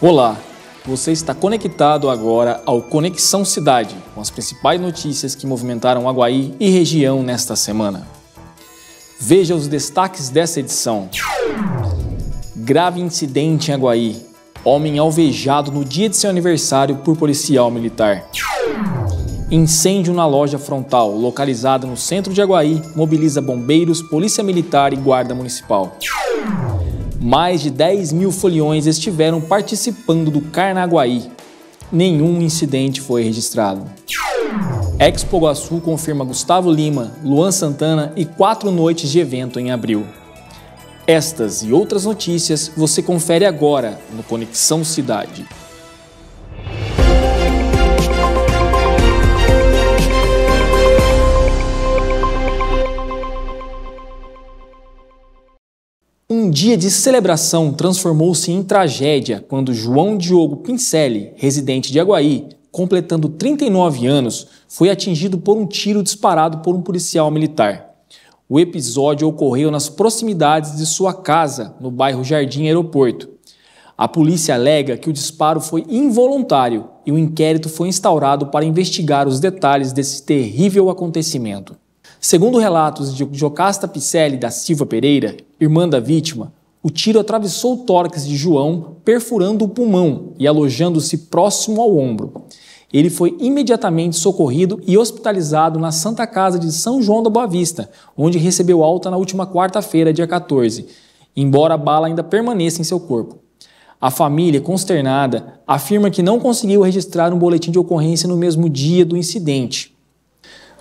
Olá, você está conectado agora ao Conexão Cidade, com as principais notícias que movimentaram Aguaí e região nesta semana. Veja os destaques dessa edição. Grave incidente em Aguaí. Homem alvejado no dia de seu aniversário por policial militar. Incêndio na loja frontal, localizada no centro de Aguaí, mobiliza bombeiros, polícia militar e guarda municipal. Mais de 10 mil foliões estiveram participando do Carnaguaí. Nenhum incidente foi registrado. Expo Guaçu confirma Gustavo Lima, Luan Santana e quatro noites de evento em abril. Estas e outras notícias você confere agora no Conexão Cidade. dia de celebração transformou-se em tragédia quando João Diogo Pincelli, residente de Aguaí, completando 39 anos, foi atingido por um tiro disparado por um policial militar. O episódio ocorreu nas proximidades de sua casa, no bairro Jardim Aeroporto. A polícia alega que o disparo foi involuntário e o um inquérito foi instaurado para investigar os detalhes desse terrível acontecimento. Segundo relatos de Jocasta Picelli da Silva Pereira, irmã da vítima, o tiro atravessou o tórax de João, perfurando o pulmão e alojando-se próximo ao ombro. Ele foi imediatamente socorrido e hospitalizado na Santa Casa de São João da Boa Vista, onde recebeu alta na última quarta-feira, dia 14, embora a bala ainda permaneça em seu corpo. A família, consternada, afirma que não conseguiu registrar um boletim de ocorrência no mesmo dia do incidente.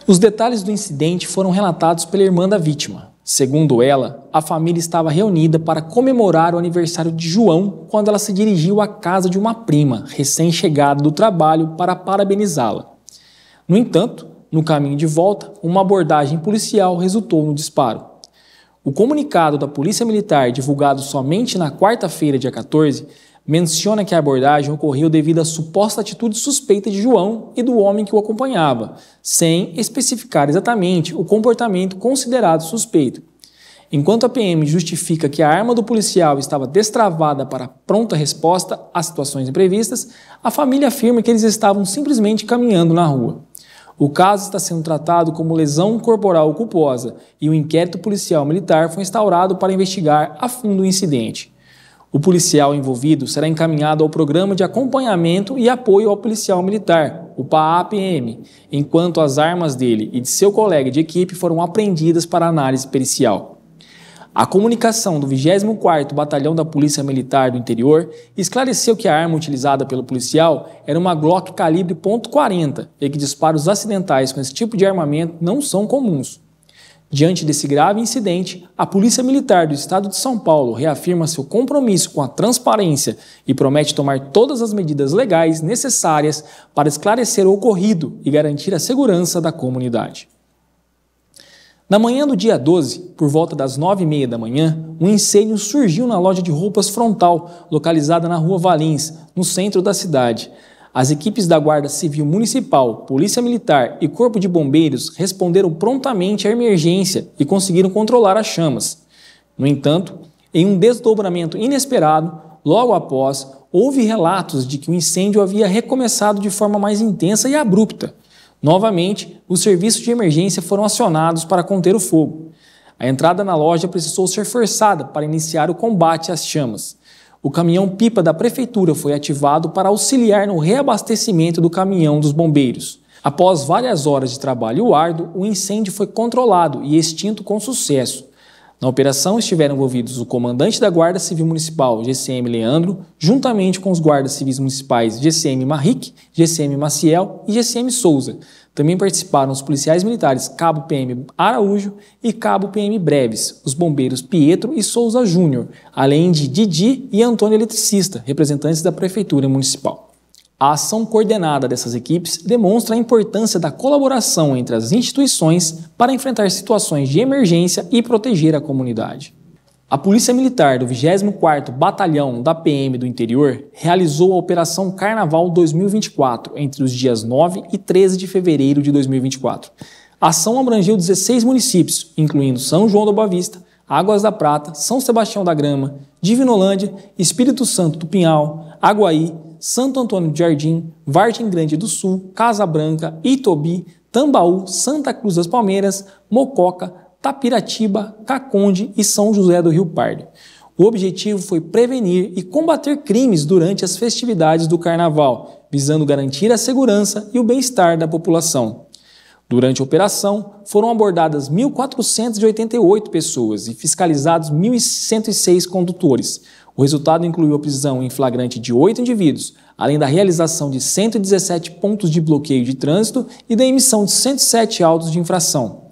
Os detalhes do incidente foram relatados pela irmã da vítima. Segundo ela, a família estava reunida para comemorar o aniversário de João quando ela se dirigiu à casa de uma prima recém-chegada do trabalho para parabenizá-la. No entanto, no caminho de volta, uma abordagem policial resultou no disparo. O comunicado da Polícia Militar, divulgado somente na quarta-feira, dia 14, menciona que a abordagem ocorreu devido à suposta atitude suspeita de João e do homem que o acompanhava, sem especificar exatamente o comportamento considerado suspeito. Enquanto a PM justifica que a arma do policial estava destravada para pronta resposta a situações imprevistas, a família afirma que eles estavam simplesmente caminhando na rua. O caso está sendo tratado como lesão corporal culposa e o um inquérito policial militar foi instaurado para investigar a fundo o incidente. O policial envolvido será encaminhado ao Programa de Acompanhamento e Apoio ao Policial Militar, o PAAPM, enquanto as armas dele e de seu colega de equipe foram apreendidas para análise pericial. A comunicação do 24º Batalhão da Polícia Militar do Interior esclareceu que a arma utilizada pelo policial era uma Glock calibre .40 e que disparos acidentais com esse tipo de armamento não são comuns. Diante desse grave incidente, a Polícia Militar do Estado de São Paulo reafirma seu compromisso com a transparência e promete tomar todas as medidas legais necessárias para esclarecer o ocorrido e garantir a segurança da comunidade. Na manhã do dia 12, por volta das 9h30 da manhã, um incêndio surgiu na loja de roupas Frontal, localizada na rua Valins, no centro da cidade. As equipes da Guarda Civil Municipal, Polícia Militar e Corpo de Bombeiros responderam prontamente à emergência e conseguiram controlar as chamas. No entanto, em um desdobramento inesperado, logo após, houve relatos de que o incêndio havia recomeçado de forma mais intensa e abrupta. Novamente, os serviços de emergência foram acionados para conter o fogo. A entrada na loja precisou ser forçada para iniciar o combate às chamas. O caminhão-pipa da prefeitura foi ativado para auxiliar no reabastecimento do caminhão dos bombeiros. Após várias horas de trabalho árduo, o incêndio foi controlado e extinto com sucesso. Na operação estiveram envolvidos o comandante da Guarda Civil Municipal, GCM Leandro, juntamente com os guardas civis municipais GCM Marrique, GCM Maciel e GCM Souza, também participaram os policiais militares Cabo PM Araújo e Cabo PM Breves, os bombeiros Pietro e Souza Júnior, além de Didi e Antônio Eletricista, representantes da Prefeitura Municipal. A ação coordenada dessas equipes demonstra a importância da colaboração entre as instituições para enfrentar situações de emergência e proteger a comunidade. A Polícia Militar do 24º Batalhão da PM do Interior realizou a Operação Carnaval 2024 entre os dias 9 e 13 de fevereiro de 2024. A ação abrangeu 16 municípios, incluindo São João do Boa Vista, Águas da Prata, São Sebastião da Grama, Divinolândia, Espírito Santo do Pinhal, Aguaí, Santo Antônio do Jardim, Vargem Grande do Sul, Casa Branca, Itobi, Tambaú, Santa Cruz das Palmeiras, Mococa, Tapiratiba, Caconde e São José do Rio Pardo. O objetivo foi prevenir e combater crimes durante as festividades do carnaval, visando garantir a segurança e o bem-estar da população. Durante a operação, foram abordadas 1.488 pessoas e fiscalizados 1.106 condutores. O resultado incluiu a prisão em flagrante de oito indivíduos, além da realização de 117 pontos de bloqueio de trânsito e da emissão de 107 autos de infração.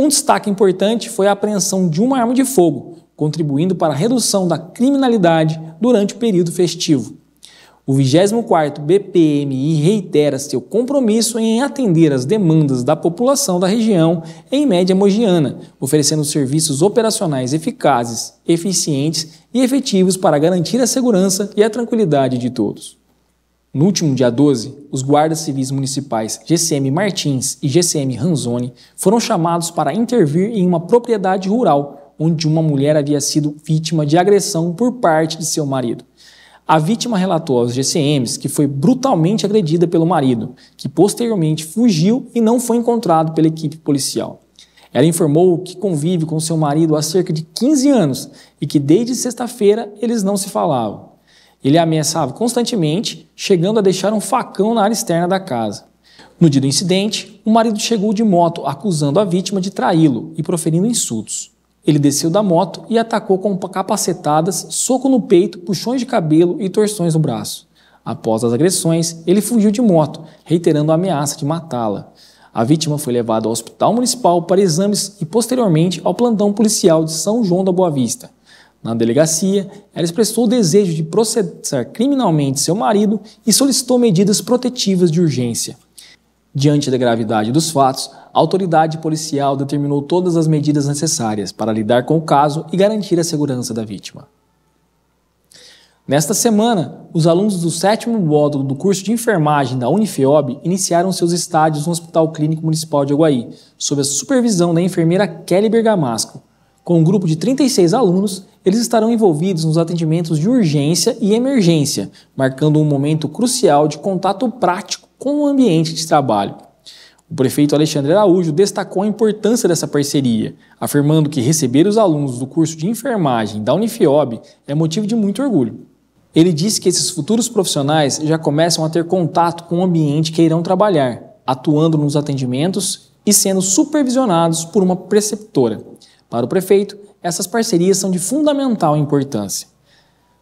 Um destaque importante foi a apreensão de uma arma de fogo, contribuindo para a redução da criminalidade durante o período festivo. O 24º BPMI reitera seu compromisso em atender às demandas da população da região em média mogiana, oferecendo serviços operacionais eficazes, eficientes e efetivos para garantir a segurança e a tranquilidade de todos. No último dia 12, os guardas civis municipais GCM Martins e GCM Ranzoni foram chamados para intervir em uma propriedade rural onde uma mulher havia sido vítima de agressão por parte de seu marido. A vítima relatou aos GCMs que foi brutalmente agredida pelo marido, que posteriormente fugiu e não foi encontrado pela equipe policial. Ela informou que convive com seu marido há cerca de 15 anos e que desde sexta-feira eles não se falavam. Ele ameaçava constantemente, chegando a deixar um facão na área externa da casa. No dia do incidente, o marido chegou de moto acusando a vítima de traí-lo e proferindo insultos. Ele desceu da moto e atacou com capacetadas, soco no peito, puxões de cabelo e torções no braço. Após as agressões, ele fugiu de moto, reiterando a ameaça de matá-la. A vítima foi levada ao hospital municipal para exames e posteriormente ao plantão policial de São João da Boa Vista. Na delegacia, ela expressou o desejo de processar criminalmente seu marido e solicitou medidas protetivas de urgência. Diante da gravidade dos fatos, a autoridade policial determinou todas as medidas necessárias para lidar com o caso e garantir a segurança da vítima. Nesta semana, os alunos do sétimo módulo do curso de enfermagem da Unifeob iniciaram seus estádios no Hospital Clínico Municipal de Aguaí, sob a supervisão da enfermeira Kelly Bergamasco. Com um grupo de 36 alunos, eles estarão envolvidos nos atendimentos de urgência e emergência, marcando um momento crucial de contato prático com o ambiente de trabalho. O prefeito Alexandre Araújo destacou a importância dessa parceria, afirmando que receber os alunos do curso de enfermagem da Unifiob é motivo de muito orgulho. Ele disse que esses futuros profissionais já começam a ter contato com o ambiente que irão trabalhar, atuando nos atendimentos e sendo supervisionados por uma preceptora. Para o prefeito, essas parcerias são de fundamental importância.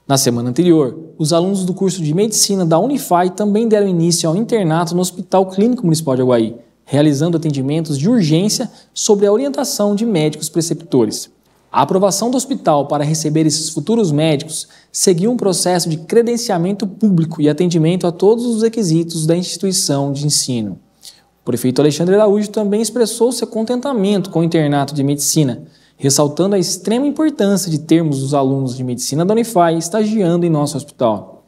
Na semana anterior, os alunos do curso de Medicina da Unify também deram início ao internato no Hospital Clínico Municipal de Aguaí, realizando atendimentos de urgência sobre a orientação de médicos preceptores. A aprovação do hospital para receber esses futuros médicos seguiu um processo de credenciamento público e atendimento a todos os requisitos da instituição de ensino. O prefeito Alexandre Araújo também expressou seu contentamento com o internato de medicina, ressaltando a extrema importância de termos os alunos de medicina da Unify estagiando em nosso hospital.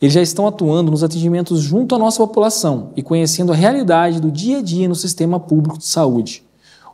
Eles já estão atuando nos atendimentos junto à nossa população e conhecendo a realidade do dia a dia no sistema público de saúde.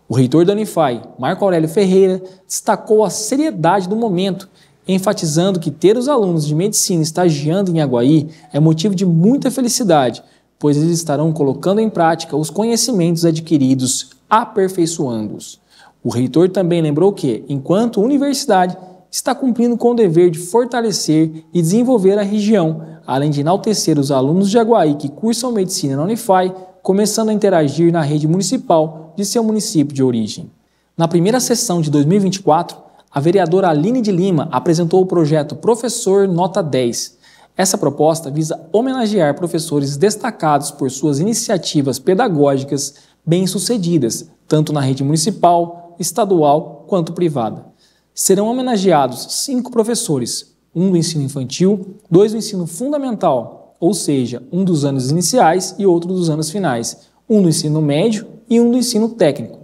O reitor da Unify, Marco Aurélio Ferreira, destacou a seriedade do momento, enfatizando que ter os alunos de medicina estagiando em Aguaí é motivo de muita felicidade, pois eles estarão colocando em prática os conhecimentos adquiridos, aperfeiçoando-os. O reitor também lembrou que, enquanto universidade, está cumprindo com o dever de fortalecer e desenvolver a região, além de enaltecer os alunos de Aguaí que cursam medicina na Unifai, começando a interagir na rede municipal de seu município de origem. Na primeira sessão de 2024, a vereadora Aline de Lima apresentou o projeto Professor Nota 10. Essa proposta visa homenagear professores destacados por suas iniciativas pedagógicas bem-sucedidas, tanto na rede municipal, estadual quanto privada. Serão homenageados cinco professores, um do ensino infantil, dois do ensino fundamental, ou seja, um dos anos iniciais e outro dos anos finais, um do ensino médio e um do ensino técnico,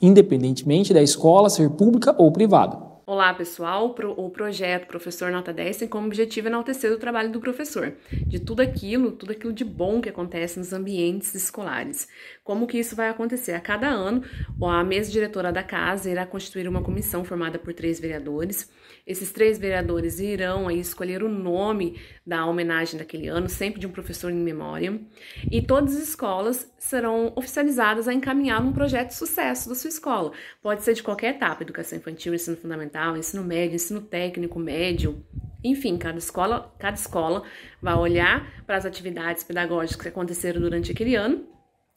independentemente da escola ser pública ou privada. Olá, pessoal! O projeto Professor Nota 10 tem como objetivo enaltecer o trabalho do professor, de tudo aquilo, tudo aquilo de bom que acontece nos ambientes escolares. Como que isso vai acontecer? A cada ano, a mesa diretora da casa irá constituir uma comissão formada por três vereadores esses três vereadores irão aí escolher o nome da homenagem daquele ano, sempre de um professor em memória, e todas as escolas serão oficializadas a encaminhar um projeto de sucesso da sua escola. Pode ser de qualquer etapa, educação infantil, ensino fundamental, ensino médio, ensino técnico, médio, enfim, cada escola, cada escola vai olhar para as atividades pedagógicas que aconteceram durante aquele ano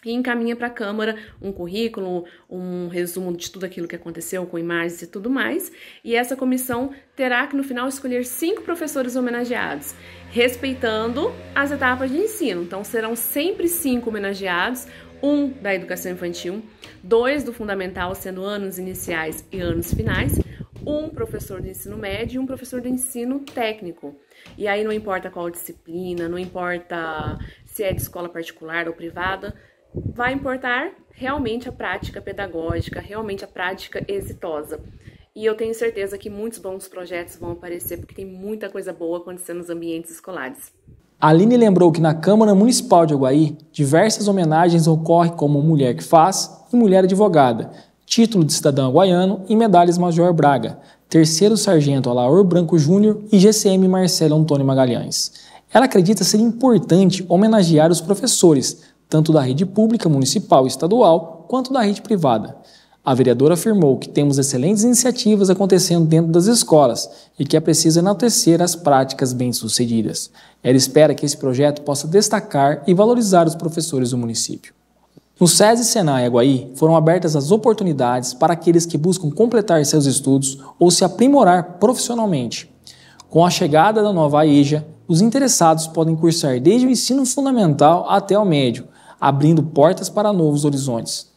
e encaminha para a Câmara um currículo, um resumo de tudo aquilo que aconteceu, com imagens e tudo mais. E essa comissão terá que, no final, escolher cinco professores homenageados, respeitando as etapas de ensino. Então, serão sempre cinco homenageados: um da educação infantil, dois do fundamental, sendo anos iniciais e anos finais, um professor de ensino médio e um professor de ensino técnico. E aí não importa qual disciplina, não importa se é de escola particular ou privada, vai importar realmente a prática pedagógica, realmente a prática exitosa. E eu tenho certeza que muitos bons projetos vão aparecer, porque tem muita coisa boa acontecendo nos ambientes escolares. Aline lembrou que na Câmara Municipal de Aguaí, diversas homenagens ocorrem como Mulher que Faz e Mulher Advogada, título de cidadão guaiano e medalhas Major Braga, terceiro sargento Alaor Branco Júnior e GCM Marcelo Antônio Magalhães. Ela acredita ser importante homenagear os professores, tanto da rede pública, municipal e estadual, quanto da rede privada. A vereadora afirmou que temos excelentes iniciativas acontecendo dentro das escolas e que é preciso enaltecer as práticas bem-sucedidas. Ela espera que esse projeto possa destacar e valorizar os professores do município. No SESI Senai Aguaí foram abertas as oportunidades para aqueles que buscam completar seus estudos ou se aprimorar profissionalmente. Com a chegada da nova IJA, os interessados podem cursar desde o ensino fundamental até o médio, abrindo portas para novos horizontes.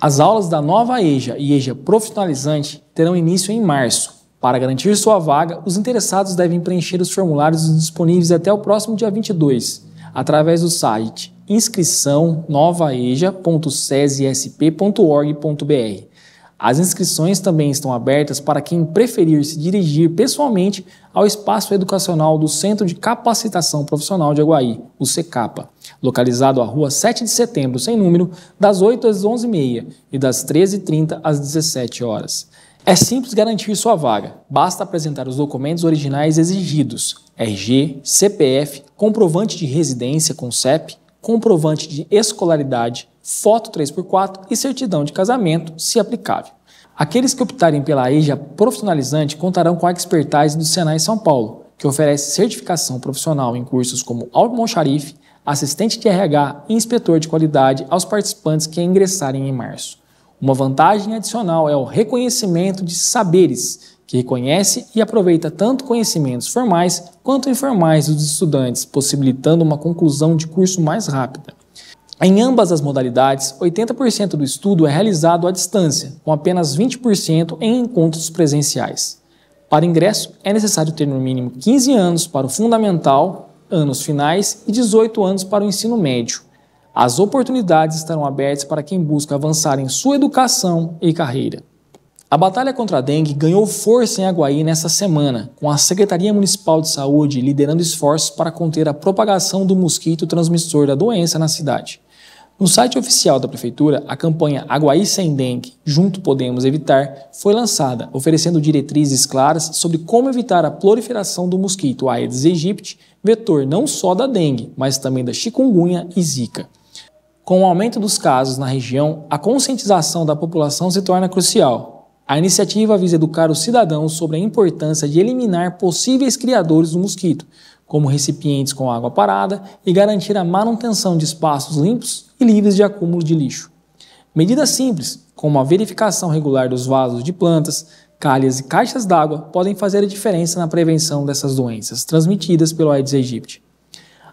As aulas da nova EJA e EJA profissionalizante terão início em março. Para garantir sua vaga, os interessados devem preencher os formulários disponíveis até o próximo dia 22, através do site inscrição novaeja.cesesp.org.br as inscrições também estão abertas para quem preferir se dirigir pessoalmente ao espaço educacional do Centro de Capacitação Profissional de Aguaí, o CECAPA, localizado à rua 7 de setembro, sem número, das 8 às 11h30 e das 13h30 às 17 horas. É simples garantir sua vaga. Basta apresentar os documentos originais exigidos: RG, CPF, comprovante de residência com CEP, comprovante de escolaridade, foto 3x4 e certidão de casamento, se aplicável. Aqueles que optarem pela EJA profissionalizante contarão com a expertise do Senai São Paulo, que oferece certificação profissional em cursos como almoxarife, assistente de RH e inspetor de qualidade aos participantes que ingressarem em março. Uma vantagem adicional é o reconhecimento de saberes que reconhece e aproveita tanto conhecimentos formais quanto informais dos estudantes, possibilitando uma conclusão de curso mais rápida. Em ambas as modalidades, 80% do estudo é realizado à distância, com apenas 20% em encontros presenciais. Para ingresso, é necessário ter no mínimo 15 anos para o fundamental, anos finais e 18 anos para o ensino médio. As oportunidades estarão abertas para quem busca avançar em sua educação e carreira. A batalha contra a dengue ganhou força em Aguaí nesta semana, com a Secretaria Municipal de Saúde liderando esforços para conter a propagação do mosquito transmissor da doença na cidade. No site oficial da Prefeitura, a campanha Aguaí Sem Dengue, Junto Podemos Evitar, foi lançada, oferecendo diretrizes claras sobre como evitar a proliferação do mosquito Aedes aegypti, vetor não só da dengue, mas também da chikungunya e zika. Com o aumento dos casos na região, a conscientização da população se torna crucial, a iniciativa visa educar os cidadãos sobre a importância de eliminar possíveis criadores do mosquito, como recipientes com água parada, e garantir a manutenção de espaços limpos e livres de acúmulo de lixo. Medidas simples, como a verificação regular dos vasos de plantas, calhas e caixas d'água, podem fazer a diferença na prevenção dessas doenças transmitidas pelo Aedes aegypti.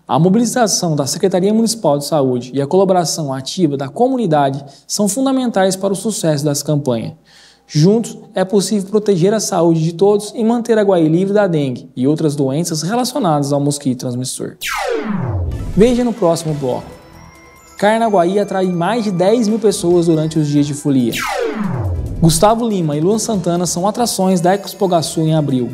A mobilização da Secretaria Municipal de Saúde e a colaboração ativa da comunidade são fundamentais para o sucesso das campanhas. Juntos, é possível proteger a saúde de todos e manter a Guaí livre da dengue e outras doenças relacionadas ao mosquito transmissor. Veja no próximo bloco. Carnaguaí atrai mais de 10 mil pessoas durante os dias de folia. Gustavo Lima e Luan Santana são atrações da Expo em abril.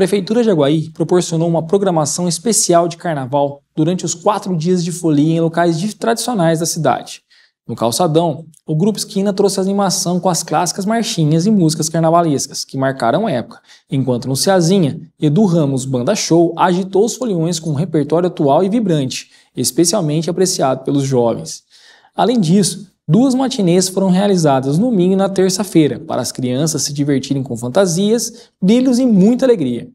Prefeitura de Aguaí proporcionou uma programação especial de carnaval durante os quatro dias de folia em locais tradicionais da cidade. No calçadão, o Grupo Esquina trouxe animação com as clássicas marchinhas e músicas carnavalescas, que marcaram a época, enquanto no Ceazinha, Edu Ramos Banda Show agitou os foliões com um repertório atual e vibrante, especialmente apreciado pelos jovens. Além disso, Duas matinês foram realizadas no Minho na terça-feira, para as crianças se divertirem com fantasias, brilhos e muita alegria.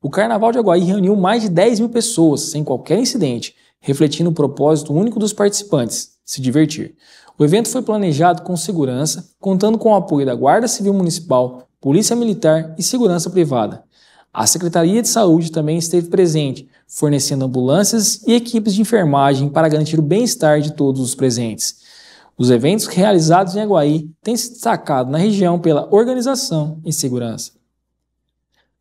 O Carnaval de Aguaí reuniu mais de 10 mil pessoas, sem qualquer incidente, refletindo o propósito único dos participantes, se divertir. O evento foi planejado com segurança, contando com o apoio da Guarda Civil Municipal, Polícia Militar e Segurança Privada. A Secretaria de Saúde também esteve presente, fornecendo ambulâncias e equipes de enfermagem para garantir o bem-estar de todos os presentes. Os eventos realizados em Aguaí têm se destacado na região pela organização e segurança.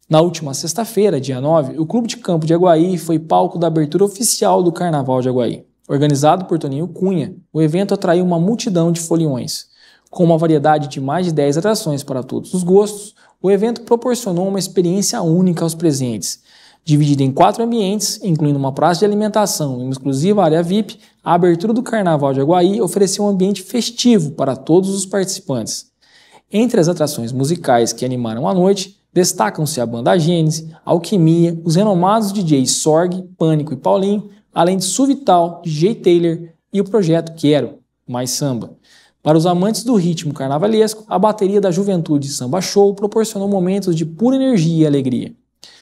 Na última sexta-feira, dia 9, o Clube de Campo de Aguaí foi palco da abertura oficial do Carnaval de Aguaí. Organizado por Toninho Cunha, o evento atraiu uma multidão de foliões. Com uma variedade de mais de 10 atrações para todos os gostos, o evento proporcionou uma experiência única aos presentes. Dividido em quatro ambientes, incluindo uma praça de alimentação e uma exclusiva área VIP, a abertura do Carnaval de Aguaí ofereceu um ambiente festivo para todos os participantes. Entre as atrações musicais que animaram a noite, destacam-se a banda Gênesis, Alquimia, os renomados DJs Sorg, Pânico e Paulinho, além de Suvital, DJ Taylor e o projeto Quero, mais samba. Para os amantes do ritmo carnavalesco, a bateria da Juventude Samba Show proporcionou momentos de pura energia e alegria.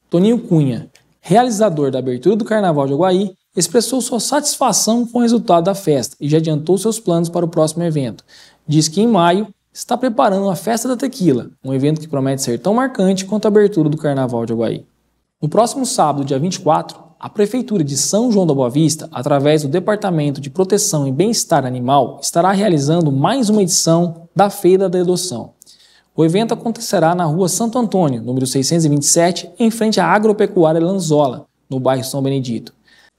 Toninho Cunha, realizador da abertura do Carnaval de Aguaí, expressou sua satisfação com o resultado da festa e já adiantou seus planos para o próximo evento. Diz que em maio está preparando a Festa da Tequila, um evento que promete ser tão marcante quanto a abertura do Carnaval de Aguaí. No próximo sábado, dia 24, a Prefeitura de São João da Boa Vista, através do Departamento de Proteção e Bem-Estar Animal, estará realizando mais uma edição da Feira da Adoção. O evento acontecerá na Rua Santo Antônio, número 627, em frente à Agropecuária Lanzola, no bairro São Benedito.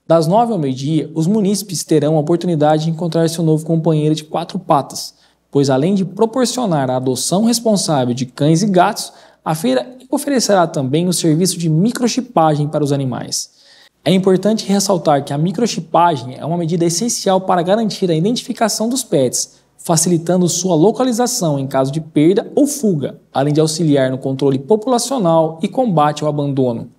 Das nove ao meio-dia, os munícipes terão a oportunidade de encontrar seu novo companheiro de quatro patas, pois além de proporcionar a adoção responsável de cães e gatos, a feira oferecerá também o serviço de microchipagem para os animais. É importante ressaltar que a microchipagem é uma medida essencial para garantir a identificação dos pets, facilitando sua localização em caso de perda ou fuga, além de auxiliar no controle populacional e combate ao abandono.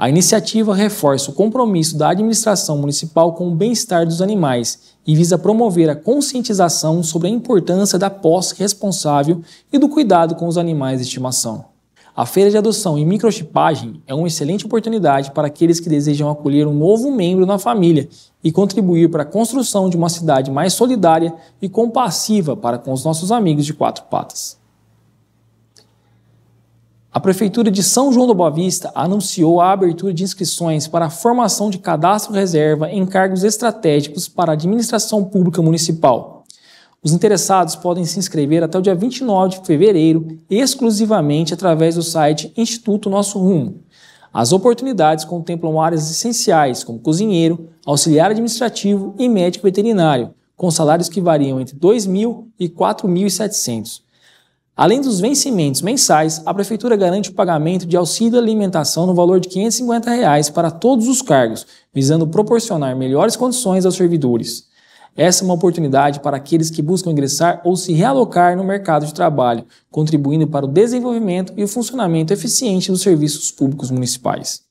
A iniciativa reforça o compromisso da administração municipal com o bem-estar dos animais e visa promover a conscientização sobre a importância da posse responsável e do cuidado com os animais de estimação. A feira de adoção e microchipagem é uma excelente oportunidade para aqueles que desejam acolher um novo membro na família e contribuir para a construção de uma cidade mais solidária e compassiva para com os nossos amigos de quatro patas a Prefeitura de São João do Boa Vista anunciou a abertura de inscrições para a formação de cadastro reserva em cargos estratégicos para a administração pública municipal. Os interessados podem se inscrever até o dia 29 de fevereiro, exclusivamente através do site Instituto Nosso Rumo. As oportunidades contemplam áreas essenciais como cozinheiro, auxiliar administrativo e médico veterinário, com salários que variam entre R$ 2.000 e R$ 4.700. Além dos vencimentos mensais, a Prefeitura garante o pagamento de auxílio alimentação no valor de R$ 550 reais para todos os cargos, visando proporcionar melhores condições aos servidores. Essa é uma oportunidade para aqueles que buscam ingressar ou se realocar no mercado de trabalho, contribuindo para o desenvolvimento e o funcionamento eficiente dos serviços públicos municipais.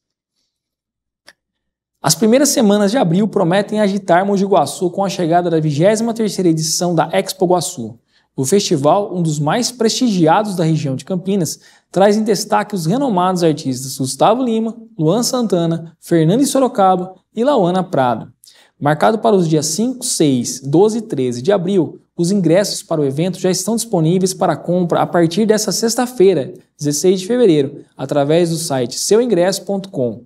As primeiras semanas de abril prometem agitar Mogi Guaçu com a chegada da 23ª edição da Expo Guaçu. O festival, um dos mais prestigiados da região de Campinas, traz em destaque os renomados artistas Gustavo Lima, Luan Santana, Fernando Sorocaba e Lauana Prado. Marcado para os dias 5, 6, 12 e 13 de abril, os ingressos para o evento já estão disponíveis para compra a partir desta sexta-feira, 16 de fevereiro, através do site seuingresso.com.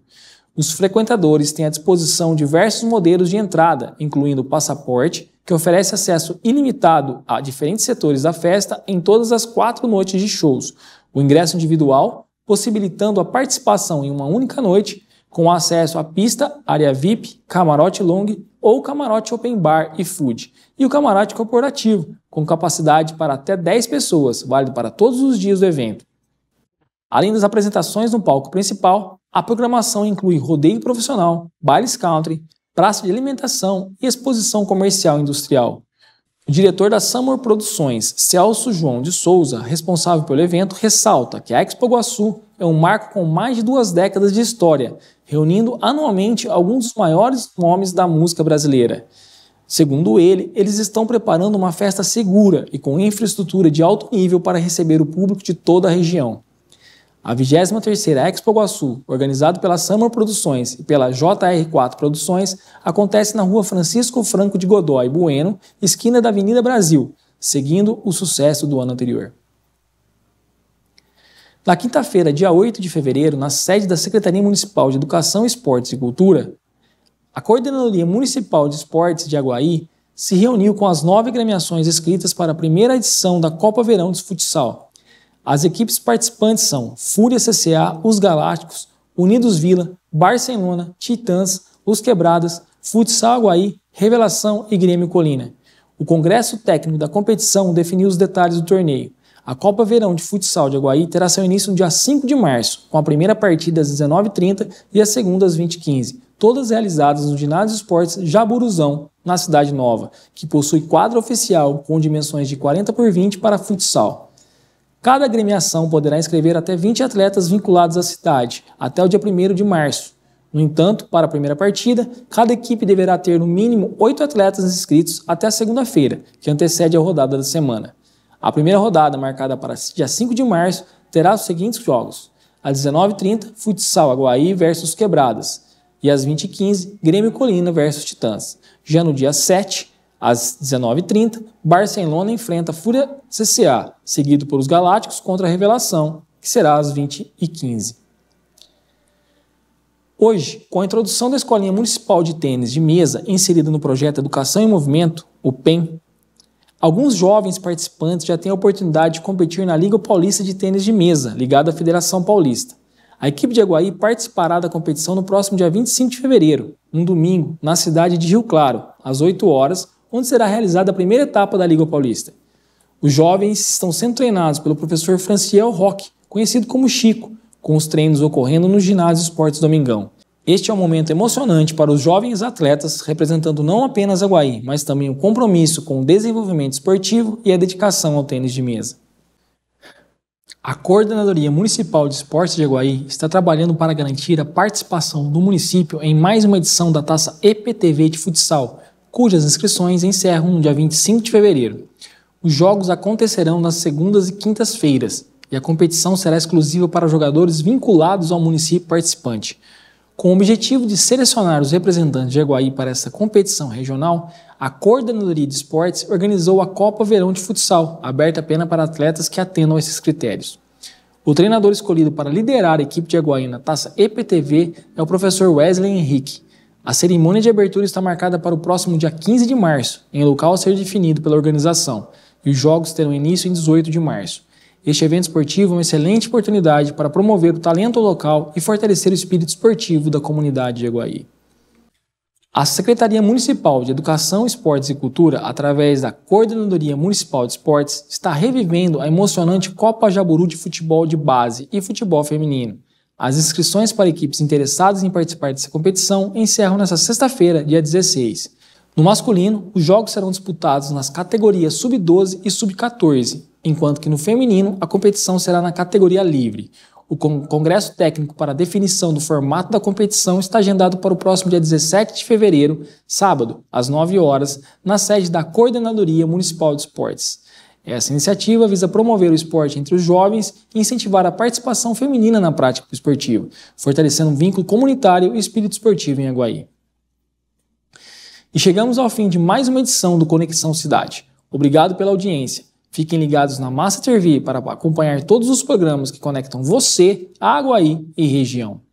Os frequentadores têm à disposição diversos modelos de entrada, incluindo passaporte, que oferece acesso ilimitado a diferentes setores da festa em todas as quatro noites de shows, o ingresso individual, possibilitando a participação em uma única noite, com acesso à pista, área VIP, camarote long ou camarote open bar e food, e o camarote corporativo, com capacidade para até 10 pessoas, válido para todos os dias do evento. Além das apresentações no palco principal, a programação inclui rodeio profissional, bailes country, praça de alimentação e exposição comercial industrial. O diretor da Samur Produções, Celso João de Souza, responsável pelo evento, ressalta que a Expo Guaçu é um marco com mais de duas décadas de história, reunindo anualmente alguns dos maiores nomes da música brasileira. Segundo ele, eles estão preparando uma festa segura e com infraestrutura de alto nível para receber o público de toda a região. A 23 Expo Guaçu, organizado pela Summer Produções e pela JR4 Produções, acontece na rua Francisco Franco de Godoy Bueno, esquina da Avenida Brasil, seguindo o sucesso do ano anterior. Na quinta-feira, dia 8 de fevereiro, na sede da Secretaria Municipal de Educação, Esportes e Cultura, a Coordenadoria Municipal de Esportes de Aguaí se reuniu com as nove gremiações inscritas para a primeira edição da Copa Verão de Futsal, as equipes participantes são Fúria CCA, Os Galácticos, Unidos Vila, Barcelona, Titãs, Os Quebradas, Futsal Aguaí, Revelação e Grêmio Colina. O Congresso Técnico da competição definiu os detalhes do torneio. A Copa Verão de Futsal de Aguaí terá seu início no dia 5 de março, com a primeira partida às 19h30 e a segunda às 20h15, todas realizadas no Ginásio Esportes Jaburuzão, na Cidade Nova, que possui quadra oficial com dimensões de 40 por 20 para futsal. Cada agremiação poderá inscrever até 20 atletas vinculados à cidade, até o dia 1 de março. No entanto, para a primeira partida, cada equipe deverá ter no mínimo 8 atletas inscritos até a segunda-feira, que antecede a rodada da semana. A primeira rodada, marcada para dia 5 de março, terá os seguintes jogos. Às 19h30, Futsal Aguaí versus Quebradas. E às 20h15, Grêmio Colina versus Titãs. Já no dia 7, às 19h30, Barcelona enfrenta Fúria CCA, seguido pelos Galácticos contra a Revelação, que será às 20h15. Hoje, com a introdução da Escolinha Municipal de Tênis de Mesa inserida no projeto Educação em Movimento, o PEN, alguns jovens participantes já têm a oportunidade de competir na Liga Paulista de Tênis de Mesa, ligada à Federação Paulista. A equipe de Aguaí participará da competição no próximo dia 25 de fevereiro, um domingo, na cidade de Rio Claro, às 8 horas, onde será realizada a primeira etapa da Liga Paulista. Os jovens estão sendo treinados pelo professor Franciel Roque, conhecido como Chico, com os treinos ocorrendo no Ginásio Esportes Domingão. Este é um momento emocionante para os jovens atletas, representando não apenas a Guaí, mas também o compromisso com o desenvolvimento esportivo e a dedicação ao tênis de mesa. A Coordenadoria Municipal de Esportes de Aguaí está trabalhando para garantir a participação do município em mais uma edição da Taça EPTV de Futsal, cujas inscrições encerram no dia 25 de fevereiro. Os jogos acontecerão nas segundas e quintas-feiras e a competição será exclusiva para jogadores vinculados ao município participante. Com o objetivo de selecionar os representantes de Aguaí para essa competição regional, a Coordenadoria de Esportes organizou a Copa Verão de Futsal, aberta apenas para atletas que atendam a esses critérios. O treinador escolhido para liderar a equipe de Aguaí na taça EPTV é o professor Wesley Henrique, a cerimônia de abertura está marcada para o próximo dia 15 de março, em local a ser definido pela organização, e os jogos terão início em 18 de março. Este evento esportivo é uma excelente oportunidade para promover o talento local e fortalecer o espírito esportivo da comunidade de Eguaí. A Secretaria Municipal de Educação, Esportes e Cultura, através da Coordenadoria Municipal de Esportes, está revivendo a emocionante Copa Jaburu de Futebol de Base e Futebol Feminino. As inscrições para equipes interessadas em participar dessa competição encerram nesta sexta-feira, dia 16. No masculino, os jogos serão disputados nas categorias sub-12 e sub-14, enquanto que no feminino a competição será na categoria livre. O Congresso Técnico para a definição do formato da competição está agendado para o próximo dia 17 de fevereiro, sábado, às 9 horas, na sede da Coordenadoria Municipal de Esportes. Essa iniciativa visa promover o esporte entre os jovens e incentivar a participação feminina na prática esportiva, fortalecendo o vínculo comunitário e espírito esportivo em Aguaí. E chegamos ao fim de mais uma edição do Conexão Cidade. Obrigado pela audiência. Fiquem ligados na Massa TV para acompanhar todos os programas que conectam você a Aguaí e região.